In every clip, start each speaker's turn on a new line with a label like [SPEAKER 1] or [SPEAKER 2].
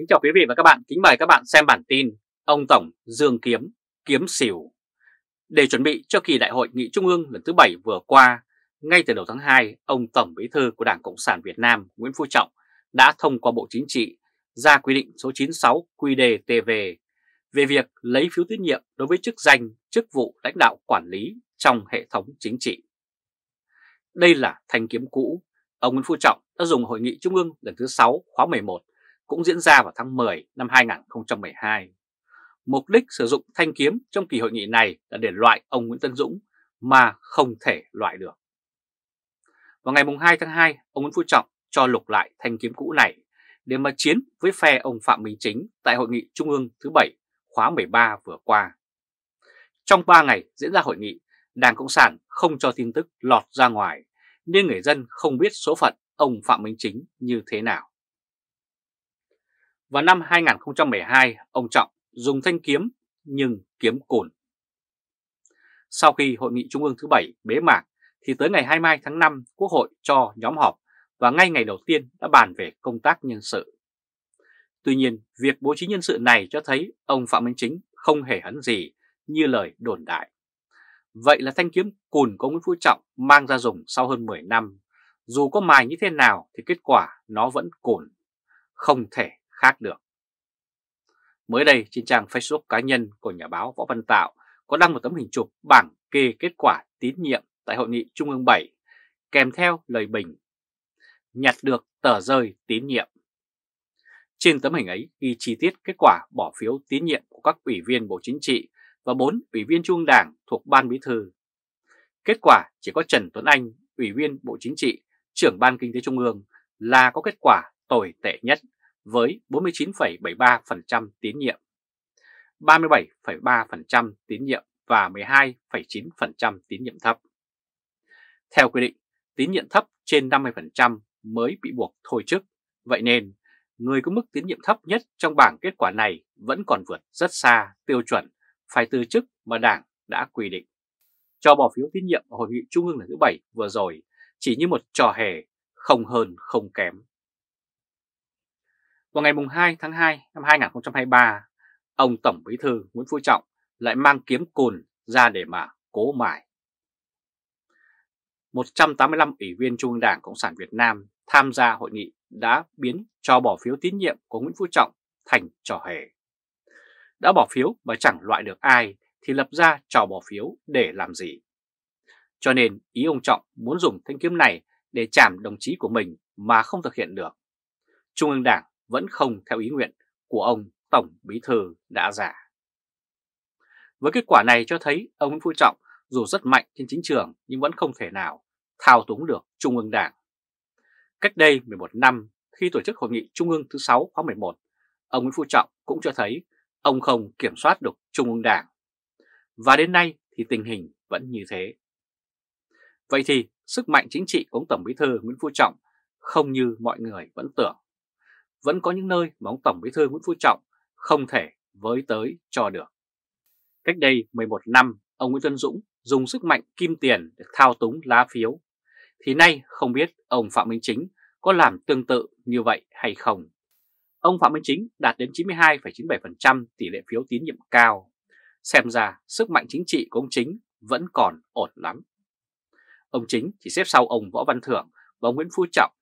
[SPEAKER 1] Kính chào quý vị và các bạn, kính mời các bạn xem bản tin Ông Tổng Dương Kiếm, Kiếm Xỉu Để chuẩn bị cho kỳ đại hội nghị trung ương lần thứ 7 vừa qua Ngay từ đầu tháng 2, ông Tổng Bí Thư của Đảng Cộng sản Việt Nam Nguyễn Phú Trọng đã thông qua Bộ Chính trị ra quy định số 96 QDTV về việc lấy phiếu tín nhiệm đối với chức danh, chức vụ lãnh đạo quản lý trong hệ thống chính trị. Đây là thanh kiếm cũ, ông Nguyễn Phú Trọng đã dùng hội nghị trung ương lần thứ 6 khóa 11 cũng diễn ra vào tháng 10 năm 2012. Mục đích sử dụng thanh kiếm trong kỳ hội nghị này là để loại ông Nguyễn Tân Dũng mà không thể loại được. Vào ngày 2 tháng 2, ông Nguyễn Phú Trọng cho lục lại thanh kiếm cũ này để mà chiến với phe ông Phạm Minh Chính tại Hội nghị Trung ương thứ 7 khóa 13 vừa qua. Trong 3 ngày diễn ra hội nghị, Đảng Cộng sản không cho tin tức lọt ra ngoài nên người dân không biết số phận ông Phạm Minh Chính như thế nào. Vào năm 2012, ông Trọng dùng thanh kiếm nhưng kiếm cồn. Sau khi Hội nghị Trung ương thứ 7 bế mạc thì tới ngày 22 tháng 5 Quốc hội cho nhóm họp và ngay ngày đầu tiên đã bàn về công tác nhân sự. Tuy nhiên, việc bố trí nhân sự này cho thấy ông Phạm Minh Chính không hề hấn gì như lời đồn đại. Vậy là thanh kiếm cùn của Nguyễn Phú Trọng mang ra dùng sau hơn 10 năm, dù có mài như thế nào thì kết quả nó vẫn cùn, không thể khác được. Mới đây, trên trang Facebook cá nhân của nhà báo Võ Văn Tạo có đăng một tấm hình chụp bảng kê kết quả tín nhiệm tại Hội nghị Trung ương 7, kèm theo lời bình Nhặt được tờ rơi tín nhiệm. Trên tấm hình ấy ghi chi tiết kết quả bỏ phiếu tín nhiệm của các ủy viên Bộ Chính trị và 4 ủy viên Trung Đảng thuộc Ban Bí thư. Kết quả chỉ có Trần Tuấn Anh, ủy viên Bộ Chính trị, trưởng Ban Kinh tế Trung ương là có kết quả tồi tệ nhất với 49,73% tín nhiệm, 37,3% tín nhiệm và 12,9% tín nhiệm thấp. Theo quy định, tín nhiệm thấp trên 50% mới bị buộc thôi chức, vậy nên người có mức tín nhiệm thấp nhất trong bảng kết quả này vẫn còn vượt rất xa tiêu chuẩn phải từ chức mà Đảng đã quy định. Cho bỏ phiếu tín nhiệm ở Hội nghị Trung ương lần thứ 7 vừa rồi chỉ như một trò hề, không hơn không kém. Vào ngày 2 tháng 2 năm 2023, ông Tổng Bí Thư Nguyễn Phú Trọng lại mang kiếm cùn ra để mà cố mải. 185 ủy viên Trung ương Đảng Cộng sản Việt Nam tham gia hội nghị đã biến cho bỏ phiếu tín nhiệm của Nguyễn Phú Trọng thành trò hề. Đã bỏ phiếu mà chẳng loại được ai thì lập ra trò bỏ phiếu để làm gì. Cho nên ý ông Trọng muốn dùng thanh kiếm này để chạm đồng chí của mình mà không thực hiện được. Trung ương Đảng vẫn không theo ý nguyện của ông Tổng Bí Thư đã giả. Với kết quả này cho thấy ông Nguyễn Phú Trọng dù rất mạnh trên chính trường nhưng vẫn không thể nào thao túng được Trung ương Đảng. Cách đây 11 năm khi tổ chức hội nghị Trung ương thứ 6 khóa 11, ông Nguyễn Phú Trọng cũng cho thấy ông không kiểm soát được Trung ương Đảng. Và đến nay thì tình hình vẫn như thế. Vậy thì sức mạnh chính trị của ông Tổng Bí Thư Nguyễn Phú Trọng không như mọi người vẫn tưởng vẫn có những nơi mà ông Tổng Bí thư Nguyễn Phú Trọng không thể với tới cho được. Cách đây 11 năm, ông Nguyễn Tân Dũng dùng sức mạnh kim tiền để thao túng lá phiếu. Thì nay không biết ông Phạm Minh Chính có làm tương tự như vậy hay không. Ông Phạm Minh Chính đạt đến 92,97% tỷ lệ phiếu tín nhiệm cao. Xem ra sức mạnh chính trị của ông Chính vẫn còn ổn lắm. Ông Chính chỉ xếp sau ông Võ Văn Thưởng và ông Nguyễn Phú Trọng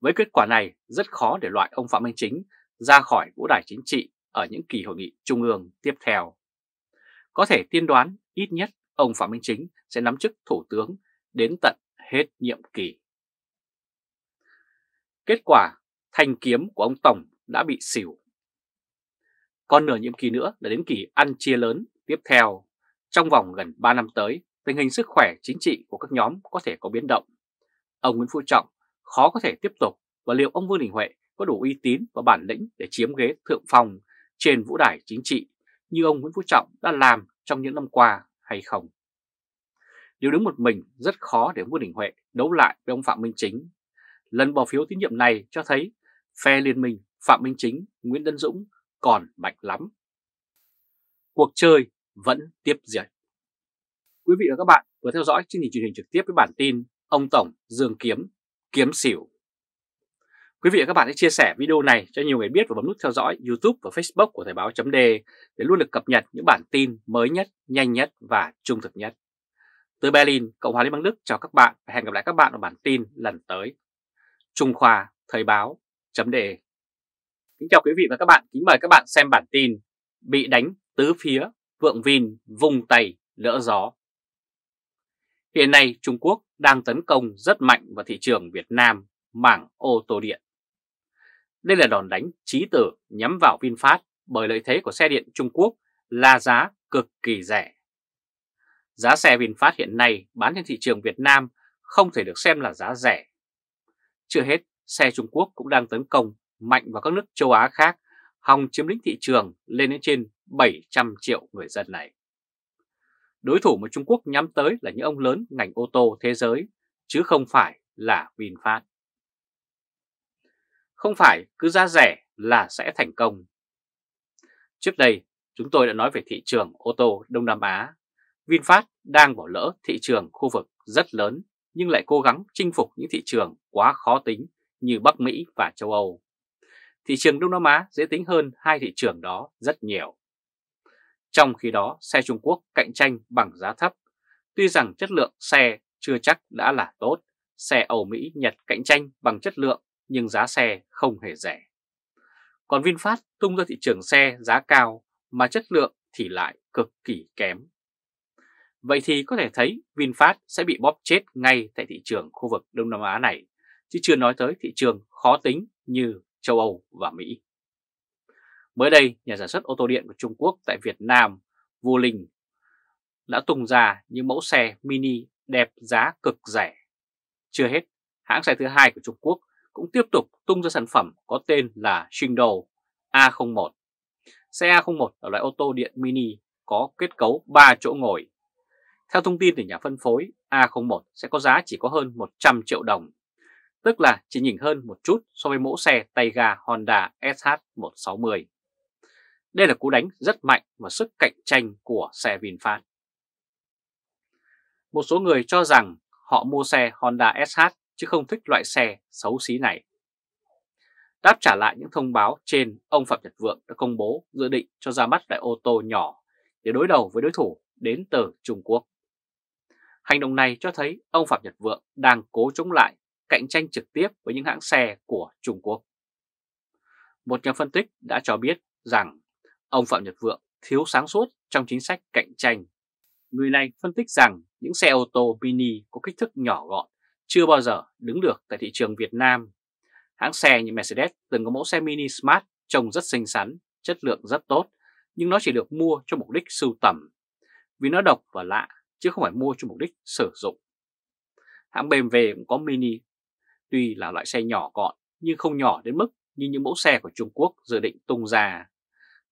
[SPEAKER 1] với kết quả này, rất khó để loại ông Phạm Minh Chính ra khỏi vũ đài chính trị ở những kỳ hội nghị trung ương tiếp theo. Có thể tiên đoán ít nhất ông Phạm Minh Chính sẽ nắm chức Thủ tướng đến tận hết nhiệm kỳ. Kết quả, thanh kiếm của ông Tổng đã bị xỉu. Còn nửa nhiệm kỳ nữa là đến kỳ ăn chia lớn tiếp theo. Trong vòng gần 3 năm tới, tình hình sức khỏe chính trị của các nhóm có thể có biến động. Ông Nguyễn Phú Trọng khó có thể tiếp tục và liệu ông Vương Đình Huệ có đủ uy tín và bản lĩnh để chiếm ghế thượng phòng trên vũ đài chính trị như ông Nguyễn Phú Trọng đã làm trong những năm qua hay không. Nếu đứng một mình rất khó để ông Vương Đình Huệ đấu lại với ông Phạm Minh Chính. Lần bỏ phiếu tín nhiệm này cho thấy phe liên minh Phạm Minh Chính, Nguyễn Tân Dũng còn mạnh lắm. Cuộc chơi vẫn tiếp diễn. Quý vị và các bạn vừa theo dõi chương trình truyền hình trực tiếp với bản tin Ông Tổng Dương Kiếm kiếm xỉu. Quý vị và các bạn hãy chia sẻ video này cho nhiều người biết và bấm nút theo dõi YouTube và Facebook của Thời báo .d để luôn được cập nhật những bản tin mới nhất, nhanh nhất và trung thực nhất. Từ Berlin, Cộng hòa Liên bang Đức chào các bạn và hẹn gặp lại các bạn ở bản tin lần tới. Trung Khoa Thời báo .d Kính chào quý vị và các bạn, kính mời các bạn xem bản tin Bị đánh tứ phía, Vượng Vin vùng tay lỡ gió. Hiện nay Trung Quốc đang tấn công rất mạnh vào thị trường Việt Nam, mảng ô tô điện. Đây là đòn đánh trí tử nhắm vào VinFast bởi lợi thế của xe điện Trung Quốc là giá cực kỳ rẻ. Giá xe VinFast hiện nay bán trên thị trường Việt Nam không thể được xem là giá rẻ. Chưa hết, xe Trung Quốc cũng đang tấn công mạnh vào các nước châu Á khác, hòng chiếm lĩnh thị trường lên đến trên 700 triệu người dân này. Đối thủ mà Trung Quốc nhắm tới là những ông lớn ngành ô tô thế giới, chứ không phải là VinFast. Không phải cứ giá rẻ là sẽ thành công. Trước đây, chúng tôi đã nói về thị trường ô tô Đông Nam Á. VinFast đang bỏ lỡ thị trường khu vực rất lớn nhưng lại cố gắng chinh phục những thị trường quá khó tính như Bắc Mỹ và châu Âu. Thị trường Đông Nam Á dễ tính hơn hai thị trường đó rất nhiều. Trong khi đó, xe Trung Quốc cạnh tranh bằng giá thấp. Tuy rằng chất lượng xe chưa chắc đã là tốt, xe Âu Mỹ Nhật cạnh tranh bằng chất lượng nhưng giá xe không hề rẻ. Còn VinFast tung ra thị trường xe giá cao mà chất lượng thì lại cực kỳ kém. Vậy thì có thể thấy VinFast sẽ bị bóp chết ngay tại thị trường khu vực Đông Nam Á này, chứ chưa nói tới thị trường khó tính như châu Âu và Mỹ. Mới đây, nhà sản xuất ô tô điện của Trung Quốc tại Việt Nam, Vô Linh, đã tung ra những mẫu xe mini đẹp giá cực rẻ. Chưa hết, hãng xe thứ hai của Trung Quốc cũng tiếp tục tung ra sản phẩm có tên là Shingdo A01. Xe A01 là loại ô tô điện mini có kết cấu 3 chỗ ngồi. Theo thông tin từ nhà phân phối, A01 sẽ có giá chỉ có hơn 100 triệu đồng, tức là chỉ nhỉnh hơn một chút so với mẫu xe tay ga Honda SH160. Đây là cú đánh rất mạnh và sức cạnh tranh của xe VinFast. Một số người cho rằng họ mua xe Honda SH chứ không thích loại xe xấu xí này. Đáp trả lại những thông báo trên, ông Phạm Nhật Vượng đã công bố dự định cho ra mắt lại ô tô nhỏ để đối đầu với đối thủ đến từ Trung Quốc. Hành động này cho thấy ông Phạm Nhật Vượng đang cố chống lại cạnh tranh trực tiếp với những hãng xe của Trung Quốc. Một nhà phân tích đã cho biết rằng Ông Phạm Nhật Vượng thiếu sáng suốt trong chính sách cạnh tranh. Người này phân tích rằng những xe ô tô mini có kích thước nhỏ gọn chưa bao giờ đứng được tại thị trường Việt Nam. Hãng xe như Mercedes từng có mẫu xe mini Smart trông rất xinh xắn, chất lượng rất tốt, nhưng nó chỉ được mua cho mục đích sưu tầm. Vì nó độc và lạ, chứ không phải mua cho mục đích sử dụng. Hãng BMW cũng có mini, tuy là loại xe nhỏ gọn nhưng không nhỏ đến mức như những mẫu xe của Trung Quốc dự định tung ra.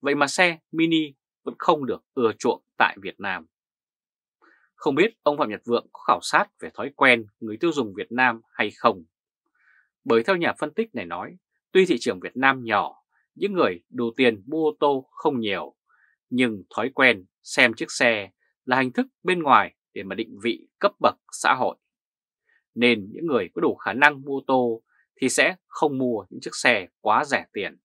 [SPEAKER 1] Vậy mà xe mini vẫn không được ưa chuộng tại Việt Nam. Không biết ông Phạm Nhật Vượng có khảo sát về thói quen người tiêu dùng Việt Nam hay không? Bởi theo nhà phân tích này nói, tuy thị trường Việt Nam nhỏ, những người đủ tiền mua ô tô không nhiều, nhưng thói quen xem chiếc xe là hình thức bên ngoài để mà định vị cấp bậc xã hội. Nên những người có đủ khả năng mua ô tô thì sẽ không mua những chiếc xe quá rẻ tiền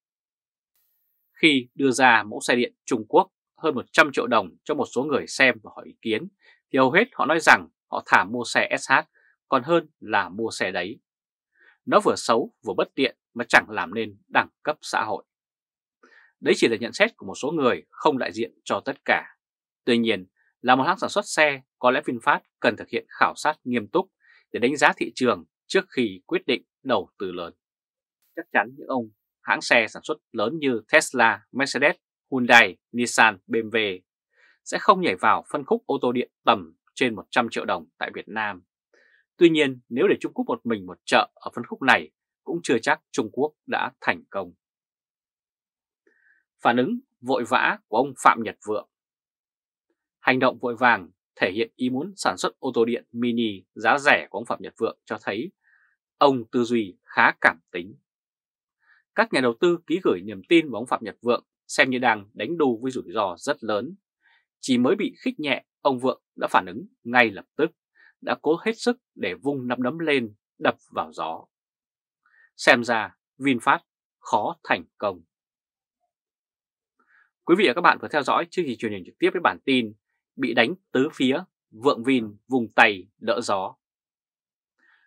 [SPEAKER 1] khi đưa ra mẫu xe điện Trung Quốc hơn 100 triệu đồng cho một số người xem và hỏi ý kiến, thì hầu hết họ nói rằng họ thả mua xe SH còn hơn là mua xe đấy. Nó vừa xấu vừa bất tiện mà chẳng làm nên đẳng cấp xã hội. Đấy chỉ là nhận xét của một số người không đại diện cho tất cả. Tuy nhiên, là một hãng sản xuất xe, có lẽ VinFast cần thực hiện khảo sát nghiêm túc để đánh giá thị trường trước khi quyết định đầu tư lớn. Chắc chắn những ông hãng xe sản xuất lớn như Tesla, Mercedes, Hyundai, Nissan, BMW sẽ không nhảy vào phân khúc ô tô điện tầm trên 100 triệu đồng tại Việt Nam. Tuy nhiên, nếu để Trung Quốc một mình một chợ ở phân khúc này, cũng chưa chắc Trung Quốc đã thành công. Phản ứng vội vã của ông Phạm Nhật Vượng Hành động vội vàng thể hiện ý muốn sản xuất ô tô điện mini giá rẻ của ông Phạm Nhật Vượng cho thấy ông tư duy khá cảm tính các nhà đầu tư ký gửi niềm tin vào ông Phạm Nhật Vượng xem như đang đánh đu với rủi ro rất lớn. Chỉ mới bị khích nhẹ, ông Vượng đã phản ứng ngay lập tức, đã cố hết sức để vung nắm đấm lên, đập vào gió. Xem ra VinFast khó thành công. Quý vị và các bạn vừa theo dõi chương trình truyền hình trực tiếp với bản tin bị đánh tứ phía, Vượng Vin vùng tay đỡ gió